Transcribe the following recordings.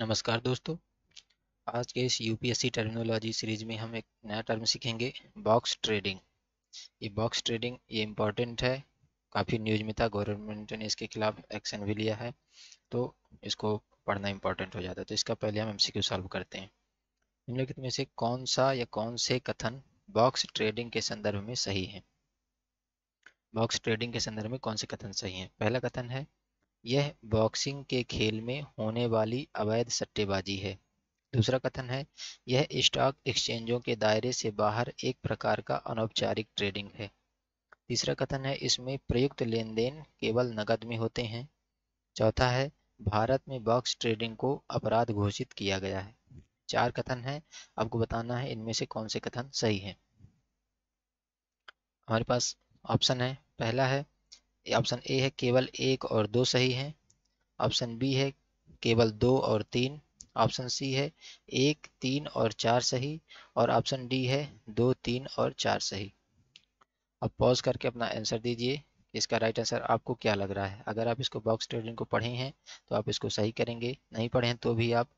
नमस्कार दोस्तों आज के इस यूपीएससी टर्मिनोलॉजी सीरीज में हम एक नया टर्म सीखेंगे बॉक्स ट्रेडिंग ये बॉक्स ट्रेडिंग ये इम्पॉर्टेंट है काफ़ी न्यूज में था गवर्नमेंट ने इसके खिलाफ एक्शन भी लिया है तो इसको पढ़ना इम्पॉर्टेंट हो जाता है तो इसका पहले हम एमसीक्यू सॉल्व करते हैं निम्नलिखित में से कौन सा या कौन से कथन बॉक्स ट्रेडिंग के संदर्भ में सही है बॉक्स ट्रेडिंग के संदर्भ में कौन से कथन सही है पहला कथन है यह बॉक्सिंग के खेल में होने वाली अवैध सट्टेबाजी है दूसरा कथन है यह स्टॉक एक्सचेंजों के दायरे से बाहर एक प्रकार का अनौपचारिक ट्रेडिंग है तीसरा कथन है इसमें प्रयुक्त लेन देन केवल नकद में होते हैं चौथा है भारत में बॉक्स ट्रेडिंग को अपराध घोषित किया गया है चार कथन है आपको बताना है इनमें से कौन से कथन सही है हमारे पास ऑप्शन है पहला है ऑप्शन ए है केवल एक और दो सही हैं ऑप्शन बी है केवल दो और तीन ऑप्शन सी है एक तीन और चार सही और ऑप्शन डी है दो तीन और चार सही अब पॉज करके अपना आंसर दीजिए इसका राइट आंसर आपको क्या लग रहा है अगर आप इसको बॉक्स ट्रेडिंग को पढ़े हैं तो आप इसको सही करेंगे नहीं पढ़े हैं तो भी आप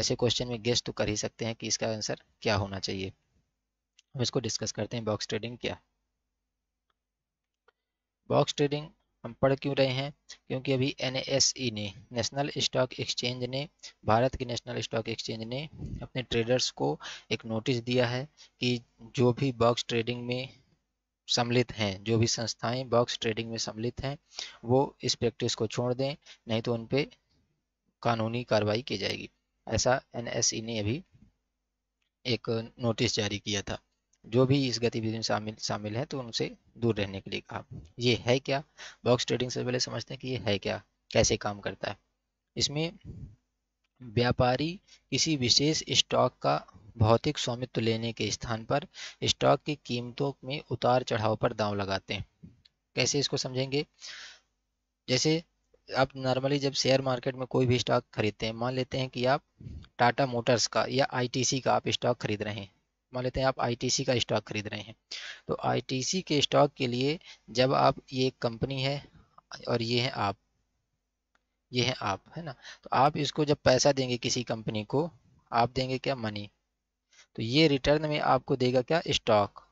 ऐसे क्वेश्चन में गेस्ट तो कर ही सकते हैं कि इसका आंसर क्या होना चाहिए हम इसको डिस्कस करते हैं बॉक्स ट्रेडिंग क्या बॉक्स ट्रेडिंग हम पढ़ क्यों रहे हैं क्योंकि अभी एन e ने नेशनल स्टॉक एक्सचेंज ने भारत के नेशनल स्टॉक एक्सचेंज ने अपने ट्रेडर्स को एक नोटिस दिया है कि जो भी बॉक्स ट्रेडिंग में सम्मिलित हैं जो भी संस्थाएं बॉक्स ट्रेडिंग में सम्मिलित हैं वो इस प्रैक्टिस को छोड़ दें नहीं तो उन पर कानूनी कार्रवाई की जाएगी ऐसा एन e ने अभी एक नोटिस जारी किया था जो भी इस गतिविधि में शामिल शामिल हैं तो उनसे दूर रहने के लिए कहा ये है क्या बॉक्स ट्रेडिंग से पहले समझते हैं कि ये है क्या कैसे काम करता है इसमें व्यापारी किसी विशेष स्टॉक का भौतिक स्वामित्व लेने के स्थान पर स्टॉक की कीमतों में उतार चढ़ाव पर दाव लगाते हैं कैसे इसको समझेंगे जैसे आप नॉर्मली जब शेयर मार्केट में कोई भी स्टॉक खरीदते हैं मान लेते हैं कि आप टाटा मोटर्स का या आईटीसी का आप स्टॉक खरीद रहे हैं मान लेते हैं आप आईटीसी का स्टॉक खरीद रहे हैं तो आईटीसी के स्टॉक के लिए जब आप ये कंपनी है और ये है आप ये है आप है ना तो आप इसको जब पैसा देंगे किसी कंपनी को आप देंगे क्या मनी तो ये रिटर्न में आपको देगा क्या स्टॉक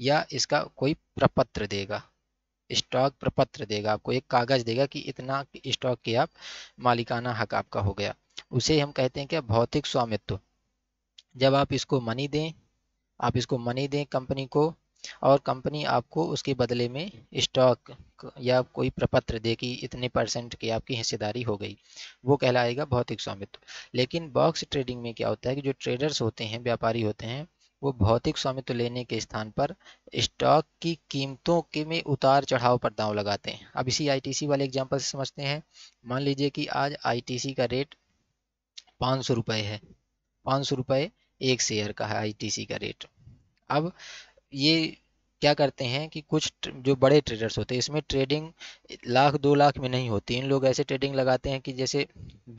या इसका कोई प्रपत्र देगा स्टॉक प्रपत्र देगा आपको एक कागज देगा कि इतना स्टॉक के आप मालिकाना हक आपका हो गया उसे हम कहते हैं क्या भौतिक स्वामित्व जब आप इसको मनी दें आप इसको मनी दें कंपनी को और कंपनी आपको उसके बदले में स्टॉक या कोई प्रपत्र दे कि इतने परसेंट की आपकी हिस्सेदारी हो गई वो कहलाएगा भौतिक स्वामित्व लेकिन बॉक्स ट्रेडिंग में क्या होता है कि जो ट्रेडर्स होते हैं व्यापारी होते हैं वो भौतिक स्वामित्व लेने के स्थान पर स्टॉक की कीमतों के में उतार चढ़ाव पर दाव लगाते हैं अब इसी आई वाले एग्जाम्पल से समझते हैं मान लीजिए कि आज आई का रेट पाँच सौ है पाँच सौ रुपये एक शेयर का है आईटीसी का रेट अब ये क्या करते हैं कि कुछ जो बड़े ट्रेडर्स होते हैं इसमें ट्रेडिंग लाख दो लाख में नहीं होती इन लोग ऐसे ट्रेडिंग लगाते हैं कि जैसे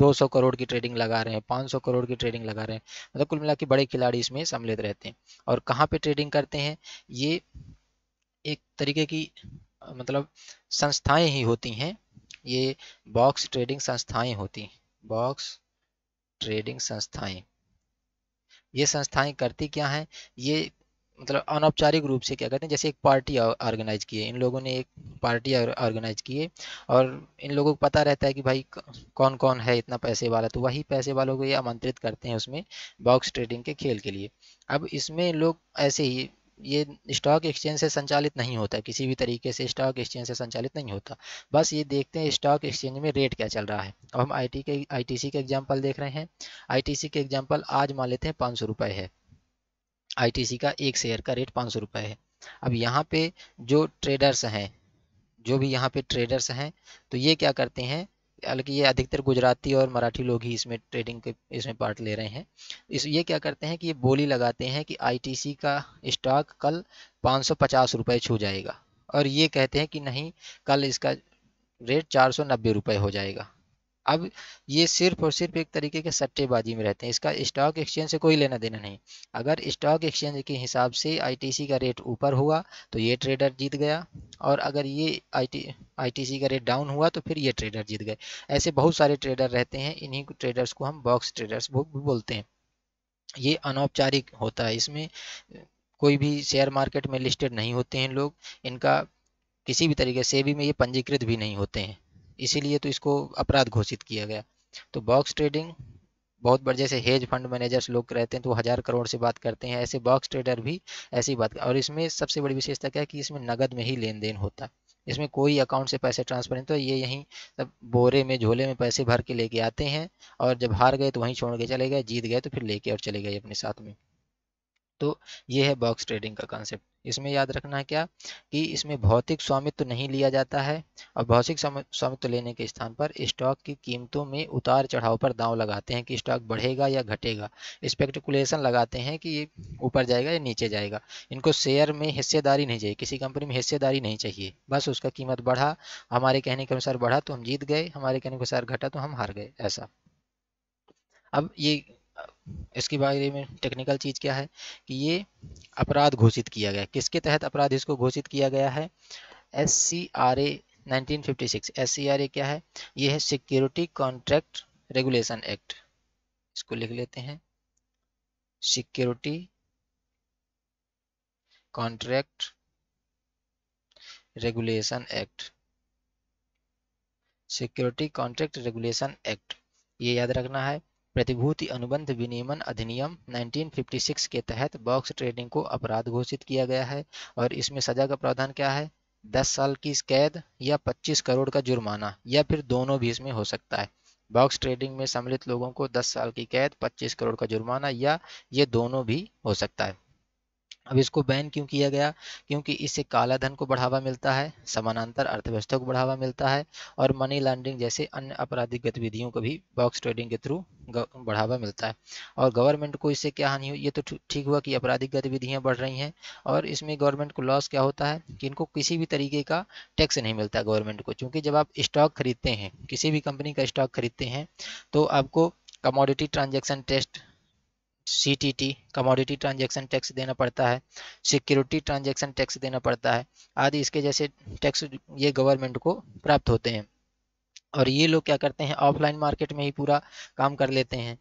200 करोड़ की ट्रेडिंग लगा रहे हैं 500 करोड़ की ट्रेडिंग लगा रहे हैं मतलब कुल मिला के बड़े खिलाड़ी इसमें सम्मिलित रहते हैं और कहाँ पे ट्रेडिंग करते हैं ये एक तरीके की मतलब संस्थाएं ही होती हैं ये बॉक्स ट्रेडिंग संस्थाएं होती हैं बॉक्स ट्रेडिंग संस्थाएं ये संस्थाएं करती क्या हैं ये मतलब अनौपचारिक रूप से क्या करते हैं जैसे एक पार्टी ऑर्गेनाइज की है इन लोगों ने एक पार्टी ऑर्गेनाइज की है और इन लोगों को पता रहता है कि भाई कौन कौन है इतना पैसे वाला तो वही पैसे वालों को ये आमंत्रित करते हैं उसमें बॉक्स ट्रेडिंग के खेल के लिए अब इसमें लोग ऐसे ही ये स्टॉक एक्सचेंज से संचालित नहीं होता किसी भी तरीके से स्टॉक एक्सचेंज से संचालित नहीं होता बस ये देखते हैं स्टॉक एक्सचेंज में रेट क्या चल रहा है अब हम आई टी के आई टी सी के एग्जाम्पल देख रहे हैं आई टी सी के एग्जाम्पल आज मान लेते हैं पाँच सौ है आई टी सी का एक शेयर का रेट पाँच सौ है अब यहाँ पे जो ट्रेडर्स हैं जो भी यहाँ पे ट्रेडर्स हैं तो ये क्या करते हैं हालांकि ये अधिकतर गुजराती और मराठी लोग ही इसमें ट्रेडिंग के इसमें पार्ट ले रहे हैं इस ये क्या करते हैं कि ये बोली लगाते हैं कि आईटीसी का स्टॉक कल पाँच सौ पचास छू जाएगा और ये कहते हैं कि नहीं कल इसका रेट चार सौ नब्बे हो जाएगा अब ये सिर्फ और सिर्फ एक तरीके के सट्टेबाजी में रहते हैं इसका स्टॉक एक्सचेंज से कोई लेना देना नहीं अगर स्टॉक एक्सचेंज के हिसाब से आईटीसी का रेट ऊपर हुआ तो ये ट्रेडर जीत गया और अगर ये आई टी का रेट डाउन हुआ तो फिर ये ट्रेडर जीत गए ऐसे बहुत सारे ट्रेडर रहते हैं इन्हीं ट्रेडर्स को हम बॉक्स ट्रेडर्स भी बोलते हैं ये अनौपचारिक होता है इसमें कोई भी शेयर मार्केट में लिस्टेड नहीं होते हैं लोग इनका किसी भी तरीके से भी में ये पंजीकृत भी नहीं होते हैं इसीलिए तो इसको अपराध घोषित किया गया तो बॉक्स ट्रेडिंग बहुत बड़े जैसे हेज फंड मैनेजर्स लोग रहते हैं तो हज़ार करोड़ से बात करते हैं ऐसे बॉक्स ट्रेडर भी ऐसी बात और इसमें सबसे बड़ी विशेषता क्या है कि इसमें नगद में ही लेन देन होता है इसमें कोई अकाउंट से पैसे ट्रांसफर नहीं तो ये यहीं सब बोरे में झोले में पैसे भर के लेके आते हैं और जब हार गए तो वहीं छोड़ के चले गए जीत गए तो फिर लेके और चले गए अपने साथ में तो ये है बॉक्स ट्रेडिंग का कॉन्सेप्ट इसमें याद रखना है क्या कि इसमें भौतिक स्वामित्व तो नहीं लिया जाता है और भौतिक स्वामित्व तो लेने के स्थान पर स्टॉक की कीमतों में उतार चढ़ाव पर दाव लगाते हैं कि स्टॉक बढ़ेगा या घटेगा स्पेक्टिकुलेशन लगाते हैं कि ये ऊपर जाएगा या नीचे जाएगा इनको शेयर में हिस्सेदारी नहीं चाहिए किसी कंपनी में हिस्सेदारी नहीं चाहिए बस उसका कीमत बढ़ा हमारे कहने के अनुसार बढ़ा तो हम जीत गए हमारे कहने के अनुसार घटा तो हम हार गए ऐसा अब ये इसके बारे में टेक्निकल चीज़ क्या है कि ये अपराध घोषित किया गया किसके तहत अपराध इसको घोषित किया गया है S C R A nineteen fifty six S C R A क्या है ये है सिक्योरिटी कॉन्ट्रैक्ट रेगुलेशन एक्ट इसको लिख लेते हैं security contract regulation act security contract regulation act ये याद रखना है प्रतिभूति अनुबंध विनियमन अधिनियम 1956 के तहत बॉक्स ट्रेडिंग को अपराध घोषित किया गया है और इसमें सजा का प्रावधान क्या है 10 साल की कैद या 25 करोड़ का जुर्माना या फिर दोनों भी इसमें हो सकता है बॉक्स ट्रेडिंग में सम्मिलित लोगों को 10 साल की कैद 25 करोड़ का जुर्माना या ये दोनों भी हो सकता है अब इसको बैन क्यों किया गया क्योंकि इससे काला धन को बढ़ावा मिलता है समानांतर अर्थव्यवस्था को बढ़ावा मिलता है और मनी लॉन्ड्रिंग जैसे अन्य आपराधिक गतिविधियों को भी बॉक्स ट्रेडिंग के थ्रू बढ़ावा मिलता है और गवर्नमेंट को इससे क्या हानि हुई ये तो ठीक हुआ कि आपराधिक गतिविधियाँ बढ़ रही हैं और इसमें गवर्नमेंट को लॉस क्या होता है कि इनको किसी भी तरीके का टैक्स नहीं मिलता गवर्नमेंट को क्योंकि जब आप स्टॉक खरीदते हैं किसी भी कंपनी का स्टॉक खरीदते हैं तो आपको commodity transaction test C commodity transaction tax देना पड़ता है सिक्योरिटी ट्रांजैक्शन टैक्स देना पड़ता है आदि इसके जैसे टैक्स ये गवर्नमेंट को प्राप्त होते हैं और ये लोग क्या करते हैं ऑफलाइन मार्केट में ही पूरा काम कर लेते हैं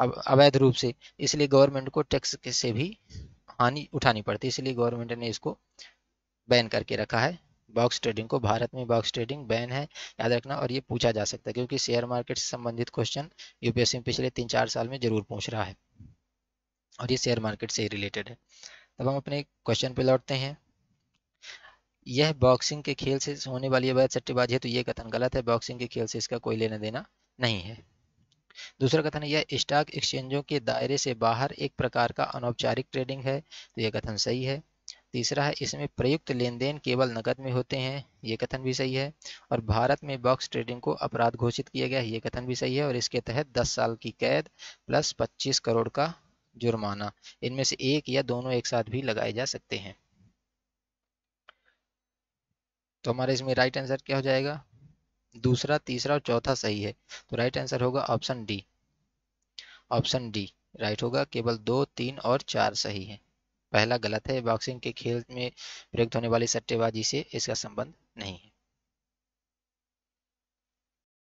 अब अवैध रूप से इसलिए गवर्नमेंट को टैक्स से भी हानि उठानी पड़ती है इसलिए गवर्नमेंट ने इसको बैन करके रखा है बॉक्स ट्रेडिंग को भारत में बॉक्स ट्रेडिंग बैन है याद रखना और ये पूछा जा सकता है क्योंकि शेयर मार्केट से संबंधित क्वेश्चन यूपीएससी में पिछले तीन चार साल में जरूर पूछ रहा है और ये शेयर मार्केट से ही रिलेटेड है तब हम अपने क्वेश्चन पे लौटते हैं यह बॉक्सिंग के खेल से होने वाली अवैध सट्टेबाजी है तो यह कथन गलत है बॉक्सिंग के खेल से इसका कोई लेना देना नहीं है दूसरा कथन यह स्टॉक एक्सचेंजों के दायरे से बाहर एक प्रकार का अनौपचारिक ट्रेडिंग है तो यह कथन सही है तीसरा है इसमें प्रयुक्त लेन देन केवल नकद में होते हैं ये कथन भी सही है और भारत में बॉक्स ट्रेडिंग को अपराध घोषित किया गया है ये कथन भी सही है और इसके तहत 10 साल की कैद प्लस 25 करोड़ का जुर्माना इनमें से एक या दोनों एक साथ भी लगाए जा सकते हैं तो हमारे इसमें राइट आंसर क्या हो जाएगा दूसरा तीसरा और चौथा सही है तो राइट आंसर होगा option D option D right होगा केवल दो तीन और चार सही है पहला गलत है बॉक्सिंग के खेल में प्रयुक्त होने वाली सट्टेबाजी से इसका संबंध नहीं है